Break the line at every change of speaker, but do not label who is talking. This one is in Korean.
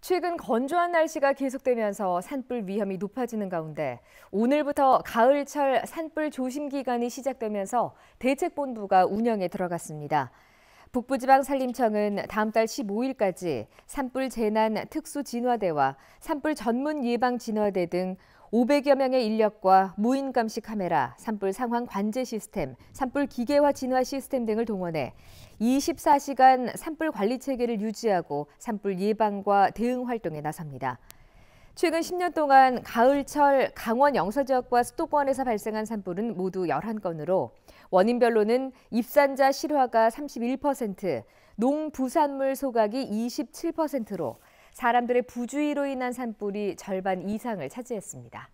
최근 건조한 날씨가 계속되면서 산불 위험이 높아지는 가운데 오늘부터 가을철 산불 조심 기간이 시작되면서 대책본부가 운영에 들어갔습니다. 북부지방산림청은 다음 달 15일까지 산불 재난 특수 진화대와 산불 전문 예방 진화대 등 500여 명의 인력과 무인 감시 카메라, 산불 상황 관제 시스템, 산불 기계화 진화 시스템 등을 동원해 24시간 산불 관리 체계를 유지하고 산불 예방과 대응 활동에 나섭니다. 최근 10년 동안 가을철 강원 영서 지역과 수도권에서 발생한 산불은 모두 11건으로 원인별로는 입산자 실화가 31%, 농부산물 소각이 27%로 사람들의 부주의로 인한 산불이 절반 이상을 차지했습니다.